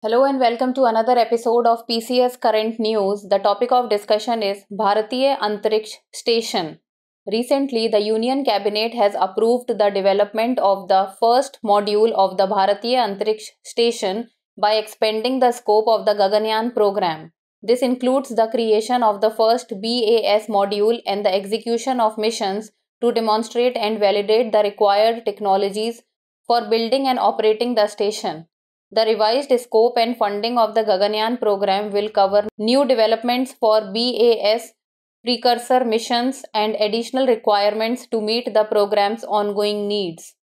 Hello and welcome to another episode of PCS Current News. The topic of discussion is Bharatiya Antariksh Station. Recently, the Union Cabinet has approved the development of the first module of the Bharatiya Antariksh Station by expanding the scope of the Gaganyaan program. This includes the creation of the first BAS module and the execution of missions to demonstrate and validate the required technologies for building and operating the station. The revised scope and funding of the Gaganyaan program will cover new developments for BAS precursor missions and additional requirements to meet the program's ongoing needs.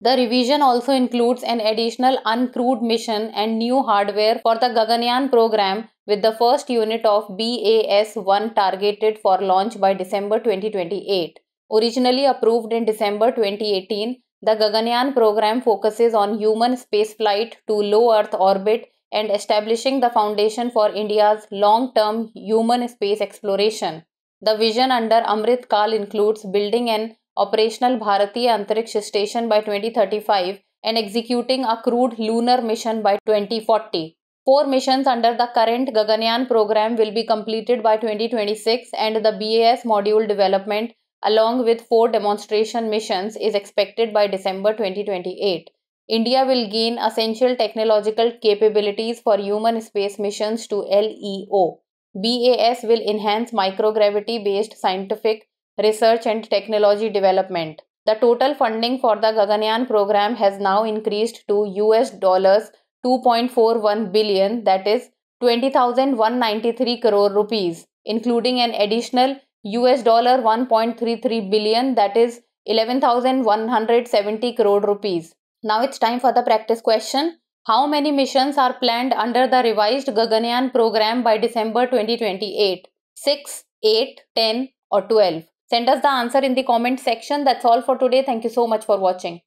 The revision also includes an additional uncrewed mission and new hardware for the Gaganyaan program, with the first unit of BAS 1 targeted for launch by December 2028. Originally approved in December 2018, the Gaganyaan program focuses on human spaceflight to low Earth orbit and establishing the foundation for India's long term human space exploration. The vision under Amrit Kal includes building an operational Bharatiya Antariksha station by 2035 and executing a crewed lunar mission by 2040. Four missions under the current Gaganyaan program will be completed by 2026 and the BAS module development along with four demonstration missions, is expected by December 2028. India will gain essential technological capabilities for human space missions to LEO. BAS will enhance microgravity based scientific research and technology development. The total funding for the Gaganyaan program has now increased to US dollars 2.41 billion that is 20193 crore rupees including an additional US dollar 1.33 billion that is 11170 crore rupees. Now it's time for the practice question. How many missions are planned under the revised Gaganyaan program by December 2028? 6, 8, 10 or 12? Send us the answer in the comment section. That's all for today. Thank you so much for watching.